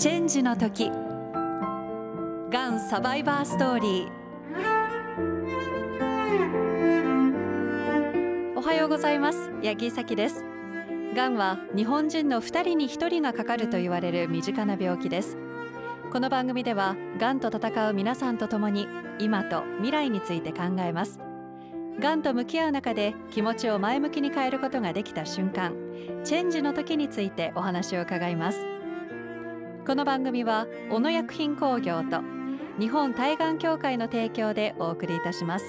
チェンジの時がんサバイバーストーリーおはようございます八木咲ですがんは日本人の2人に1人がかかると言われる身近な病気ですこの番組ではがんと戦う皆さんと共に今と未来について考えますがんと向き合う中で気持ちを前向きに変えることができた瞬間チェンジの時についてお話を伺いますこの番組は小野薬品工業と日本対岸協会の提供でお送りいたします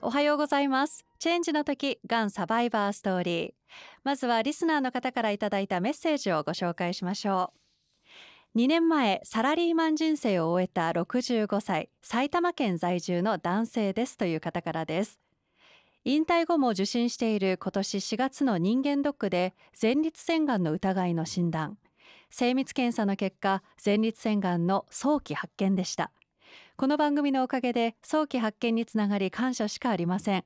おはようございますチェンジの時がんサバイバーストーリーまずはリスナーの方からいただいたメッセージをご紹介しましょう2年前サラリーマン人生を終えた65歳埼玉県在住の男性ですという方からです引退後も受診している今年4月の人間ドックで前立腺がんの疑いの診断精密検査の結果前立腺がんの早期発見でしたこの番組のおかげで早期発見につながり感謝しかありません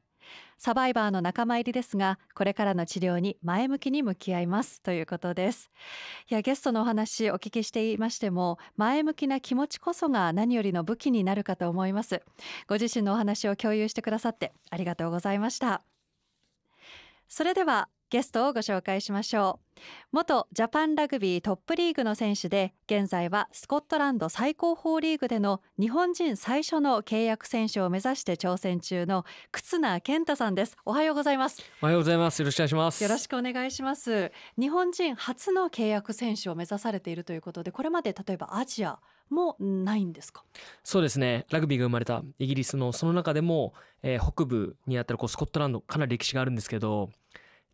サバイバーの仲間入りですが、これからの治療に前向きに向き合いますということです。いや、ゲストのお話お聞きしていましても、前向きな気持ちこそが何よりの武器になるかと思います。ご自身のお話を共有してくださってありがとうございました。それではゲストをご紹介しましょう。元ジャパンラグビートップリーグの選手で現在はスコットランド最高峰リーグでの日本人最初の契約選手を目指して挑戦中の忽那健太さんですおはようございますおはようございますよろしくお願いしますよろしくお願いします日本人初の契約選手を目指されているということでこれまで例えばアジアもないんですかそうですねラグビーが生まれたイギリスのその中でも、えー、北部にあたるこうスコットランドかなり歴史があるんですけど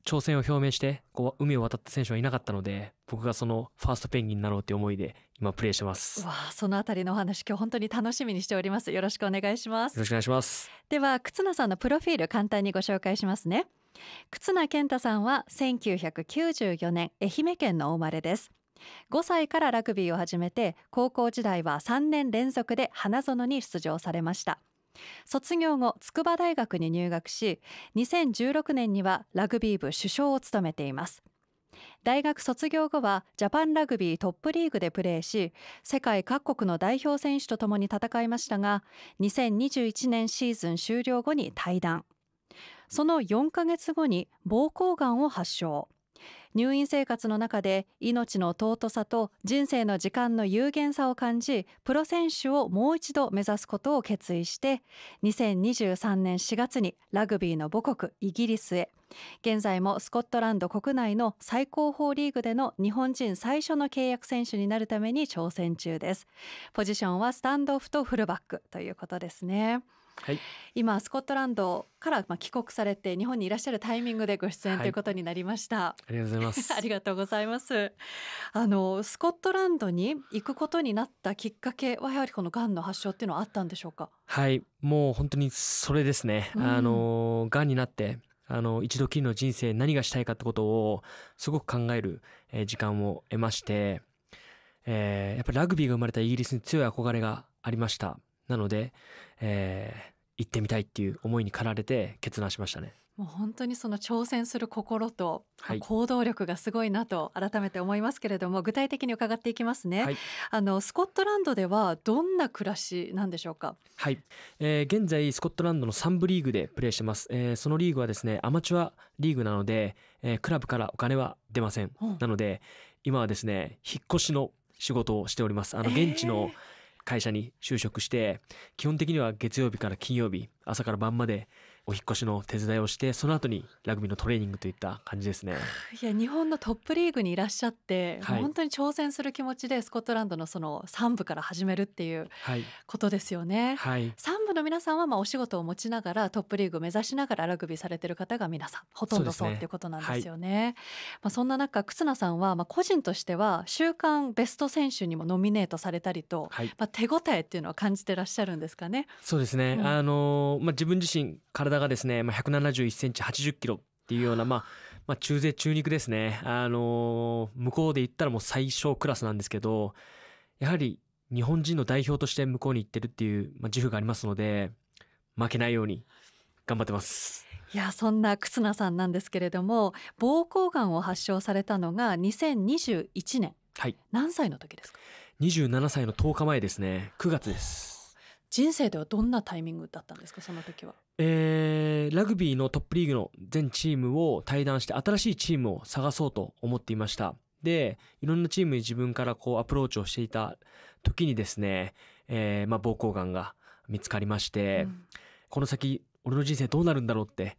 挑戦を表明して、こう、海を渡った選手はいなかったので、僕がそのファーストペンギンになろうという思いで、今プレーしてます。わあ、そのあたりのお話、今日本当に楽しみにしております。よろしくお願いします。よろしくお願いします。では、忽那さんのプロフィール、簡単にご紹介しますね。忽那健太さんは、1994年、愛媛県のお生まれです。5歳からラグビーを始めて、高校時代は3年連続で花園に出場されました。卒業後筑波大学に入学し2016年にはラグビー部主将を務めています大学卒業後はジャパンラグビートップリーグでプレーし世界各国の代表選手とともに戦いましたが2021年シーズン終了後に退団その4ヶ月後に膀胱がんを発症入院生活の中で命の尊さと人生の時間の有限さを感じプロ選手をもう一度目指すことを決意して2023年4月にラグビーの母国イギリスへ現在もスコットランド国内の最高峰リーグでの日本人最初の契約選手になるために挑戦中ですポジションはスタンドオフとフルバックということですねはい、今スコットランドからまあ帰国されて日本にいらっしゃるタイミングでご出演ということになりました、はい、ありがとうございます ありがとうございますあのスコットランドに行くことになったきっかけはやはりこのがんの発症っていうのはあったんでしょうかはいもう本当にそれですね、うん、あのがんになってあの一度きりの人生何がしたいかってことをすごく考える時間を得まして、えー、やっぱりラグビーが生まれたイギリスに強い憧れがありましたなので、えー、行ってみたいっていう思いに駆られて決断しましたね。もう本当にその挑戦する心と行動力がすごいなと改めて思いますけれども、はい、具体的に伺っていきますね、はい、あのスコットランドではどんな暮らしなんでしょうかはい、えー、現在スコットランドの3部リーグでプレーしてます、えー、そのリーグはですねアマチュアリーグなので、えー、クラブからお金は出ません、うん、なので今はですね引っ越しの仕事をしておりますあの現地の、えー会社に就職して、基本的には月曜日から金曜日、朝から晩までお引越しの手伝いをして、その後にラグビーのトレーニングといった感じですね。いや、日本のトップリーグにいらっしゃって、はい、本当に挑戦する気持ちでスコットランドのその3部から始めるっていうことですよね。はい、3の皆さんはまあお仕事を持ちながらトップリーグを目指しながらラグビーされてる方が皆さんほとんどそうということなんですよね。ねはい、まあ、そんな中忽那さんはまあ個人としては週間ベスト選手にもノミネートされたりと、はい、まあ、手応えっていうのは感じてらっしゃるんですかね。そうですね、うん、あのまあ、自分自身体がですね、まあ、171センチ80キロっていうような、まあ、まあ、中勢中肉ですね。あの向こうで言ったらもう最小クラスなんですけど、やはり日本人の代表として向こうに行ってるっていう、まあ、自負がありますので、負けないように頑張ってます。いやそんな忽那さんなんですけれども膀胱がんを発症されたのが2021年、はい、何歳の時ですか27歳の10日前ですね9月です人生ではどんなタイミングだったんですかその時はえー、ラグビーのトップリーグの全チームを退団して新しいチームを探そうと思っていましたでいろんなチームに自分からこうアプローチをしていた時にですね、えー、まあ、膀胱がんが見つかりまして、うん、この先、俺の人生どうなるんだろうって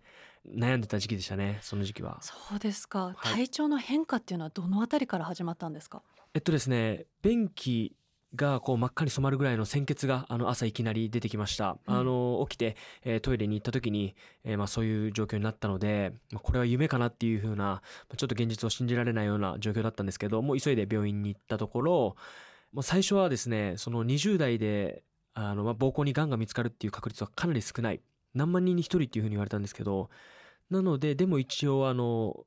悩んでた時期でしたね、その時期は。そうですか。はい、体調の変化っていうのはどのあたりから始まったんですかえっとですね、便器がこう真っ赤に染まるぐらいの鮮血があの朝いきなり出てきました。うん、あの起きて、えー、トイレに行った時に、えー、まあそういう状況になったので、まあ、これは夢かなっていうふうな、まあ、ちょっと現実を信じられないような状況だったんですけど、もう急いで病院に行ったところ、まあ、最初はですね、その20代で、あの、まあ、膀胱にんが見つかるっていう確率はかなり少ない。何万人に1人っていうふうに言われたんですけど、なので、でも一応、あの、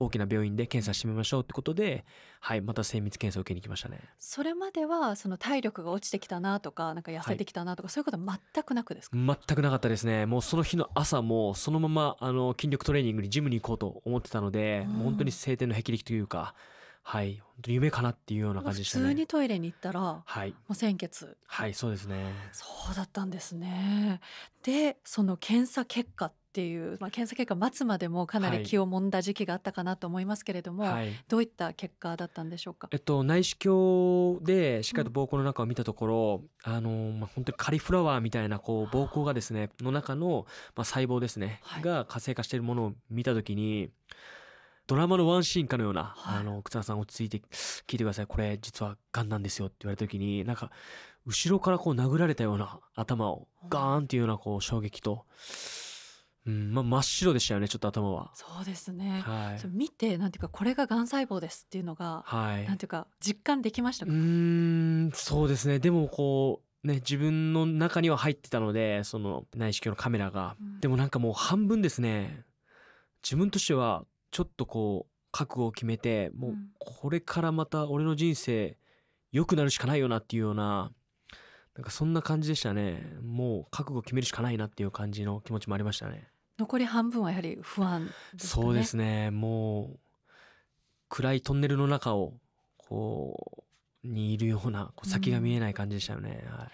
大きな病院で検査してみましょうってことで、はい、また精密検査を受けにきましたね。それまでは、その体力が落ちてきたなとか、なんか痩せてきたなとか、はい、そういうことは全くなくですか全くなかったですね。もうその日の朝も、そのまま、あの、筋力トレーニングにジムに行こうと思ってたので、もう本当に晴天の霹靂というか、はい。本当に夢かなっていうような感じでしたね。普通にトイレに行ったら、はい。もう先血。はい、そうですね。そうだったんですね。で、その検査結果っていう、まあ、検査結果待つまでもかなり気をもんだ時期があったかなと思いますけれども、はい、どういった結果だったんでしょうか、えっと、内視鏡でしっかりと膀胱の中を見たところ、うん、あの、まあ、本当にカリフラワーみたいなこう膀胱がですねの中の、まあ、細胞ですね、はい、が活性化しているものを見たときにドラマのワンシーンかのような、はい、あの、奥沢さん落ち着いて聞いてください。これ実はガンなんですよって言われた時に、なんか、後ろからこう殴られたような頭をガーンっていうようなこう衝撃と、うん、まあ、真っ白でしたよねちょっと頭はそうですね、はい、見てなんていうかこれががん細胞ですっていうのが、はい、なんていうか実感できましたうんそうですねでもこうね自分の中には入ってたのでその内視鏡のカメラが、うん、でもなんかもう半分ですね自分としてはちょっとこう覚悟を決めてもうこれからまた俺の人生良くなるしかないよなっていうようななんかそんな感じでしたねもう覚悟を決めるしかないなっていう感じの気持ちもありましたね残り半分はやはり不安、ね、そうですねもう暗いトンネルの中をこうにいるようなこう先が見えない感じでしたよね、うん、はい、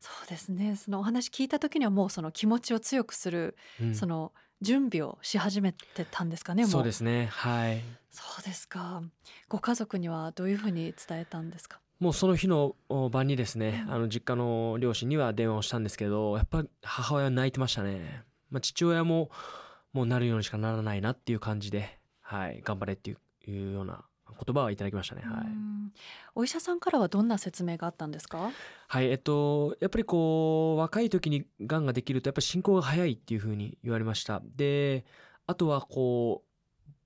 そうですねそのお話聞いた時にはもうその気持ちを強くする、うん、その準備をし始めてたんですかねそうですねはいそうですかご家族にはどういうふうに伝えたんですかもうその日の晩にですね、うん、あの実家の両親には電話をしたんですけどやっぱ母親は泣いてましたね、まあ、父親ももうなるようにしかならないなっていう感じではい頑張れっていうような言葉はいただきましたね。はい。お医者さんからはどんな説明があったんですか。はい、えっと、やっぱりこう、若い時に癌ができると、やっぱり進行が早いっていうふうに言われました。で、あとはこ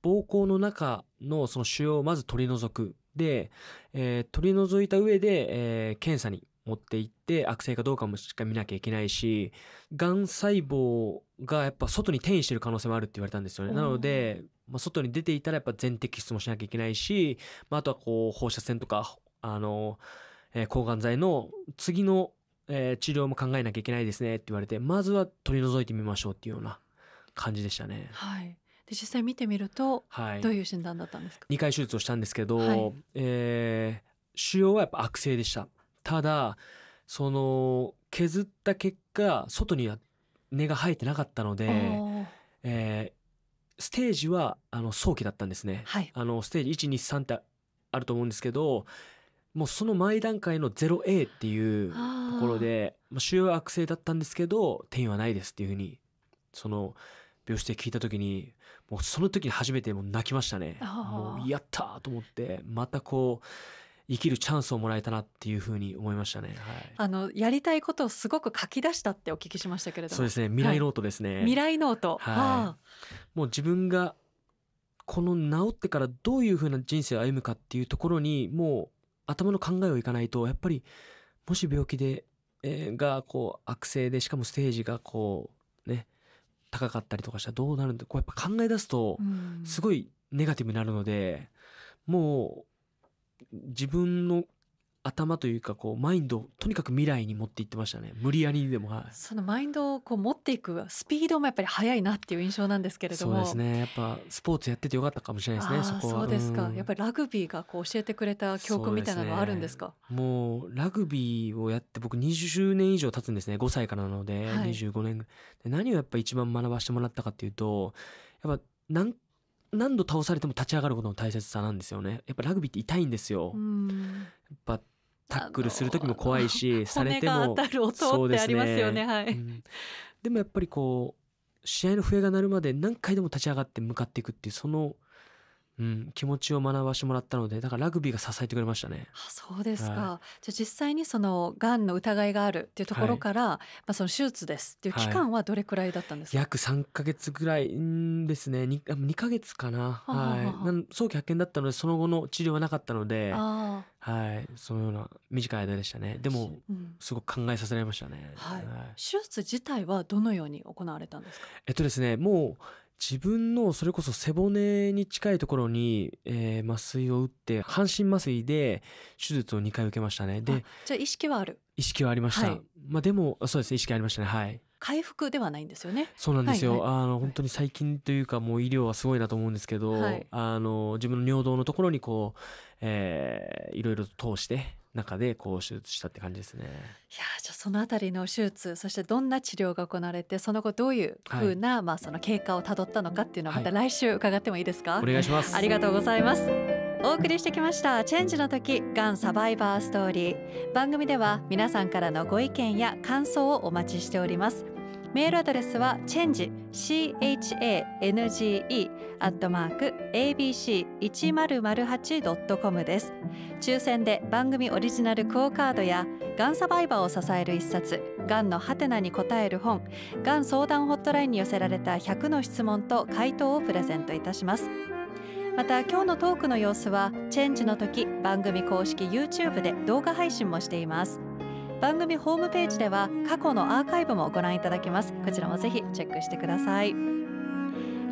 う、膀胱の中のその腫瘍をまず取り除く。で、えー、取り除いた上で、えー、検査に持っていって悪性かどうかもしっかり見なきゃいけないし、癌細胞がやっぱ外に転移してる可能性もあるって言われたんですよね。なので、まあ、外に出ていたらやっぱ全摘出もしなきゃいけないし、まあ、あとはこう、放射線とか、あの、えー、抗がん剤の次の、えー、治療も考えなきゃいけないですねって言われて、まずは取り除いてみましょうっていうような感じでしたね。はい。で、実際見てみると、はい、どういう診断だったんですか ?2 回手術をしたんですけど、はい、えー、腫瘍はやっぱ悪性でした。ただ、その、削った結果、外には根が生えてなかったので、えー、ステージはあの早期だったんですね、はい、あのステージ123ってあると思うんですけどもうその前段階の 0A っていうところで腫瘍悪性だったんですけど転移はないですっていうふうにその病室で聞いた時にもうその時に初めてもう泣きましたねもうやったと思ってまたこう生きるチャンスをもらえたなっていうふうに思いましたね。はい、あのやりたいことをすごく書き出したってお聞きしましたけれども。そうですね。未来ノートですね。はい、未来ノート。はい。もう自分がこの治ってからどういうふうな人生を歩むかっていうところにもう頭の考えをいかないとやっぱりもし病気で、えー、がこう悪性でしかもステージがこうね高かったりとかしたらどうなるんだこうやっぱ考え出すとすごいネガティブになるので、もう自分の頭というかこうマインドをとにかく未来に持っていってましたね無理やりにでも、はい、そのマインドをこう持っていくスピードもやっぱり速いなっていう印象なんですけれどもそうですねやっぱスポーツやっててよかったかもしれないですねそこはそうですか、うん、やっぱりラグビーがこう教えてくれた教訓みたいなのはあるんですか、ね、もうラグビーをやって僕20年以上経つんですね5歳からなので、はい、25年で何をやっぱ一番学ばしてもらったかっていうとやっぱ何何度倒されても立ち上がることの大切さなんですよね。やっぱラグビーって痛いんですよ。やっぱタックルする時も怖いし、されても。当たる音ってありますよね。ねはい、うん、でもやっぱりこう、試合の笛が鳴るまで何回でも立ち上がって向かっていくっていう、そのうん、気持ちを学ばしてもらったのでだからラグビーが支えてくれましたね。あそうですか、はい、じゃあ実際にそのがんの疑いがあるっていうところから、はい、まあ、その手術ですっていう期間はどれくらいだったんですか、はい、約3か月ぐらいですね 2, 2ヶ月かな、はい早期発見だったのでその後の治療はなかったので。あはい、そのような短い間でしたね。でも、すごく考えさせられましたね、はい、はい。手術自体はどのように行われたんですか。えっとですね、もう自分のそれこそ背骨に近いところに、えー、麻酔を打って半身麻酔で手術を2回受けましたねでじゃあ意識はある意識はありました、はい、まあでもそうですね意識ありましたねはい回復ではないんですよねそうなんですよ、はいはい、あの本当に最近というかもう医療はすごいなと思うんですけど、はい、あの自分の尿道のところにこう、えー、いろいろと通して中でこう手術したって感じですね。いやじゃあそのあたりの手術そしてどんな治療が行われてその後どういう風な、はい、まあその経過をたどったのかっていうのはまた来週伺ってもいいですか、はい、お願いしますありがとうございますお送りしてきましたチェンジの時がんサバイバーストーリー番組では皆さんからのご意見や感想をお待ちしておりますメールアドレスはチェンジ change アットマーク abc1008.com です抽選で番組オリジナルクオカードやがんサバイバーを支える一冊がんのハテナに答える本がん相談ホットラインに寄せられた100の質問と回答をプレゼントいたしますまた今日のトークの様子はチェンジの時番組公式 YouTube で動画配信もしています番組ホームページでは過去のアーカイブもご覧いただけますこちらもぜひチェックしてください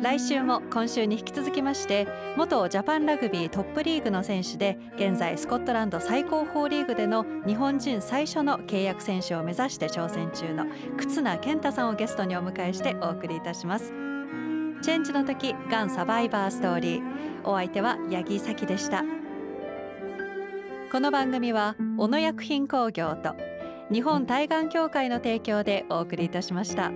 来週も今週に引き続きまして元ジャパンラグビートップリーグの選手で現在スコットランド最高峰リーグでの日本人最初の契約選手を目指して挑戦中の忽那健太さんをゲストにお迎えしてお送りいたしますチェンジの時がんサバイバーストーリーお相手は八木咲でしたこの番組は小野薬品工業と日本対岸協会の提供でお送りいたしました。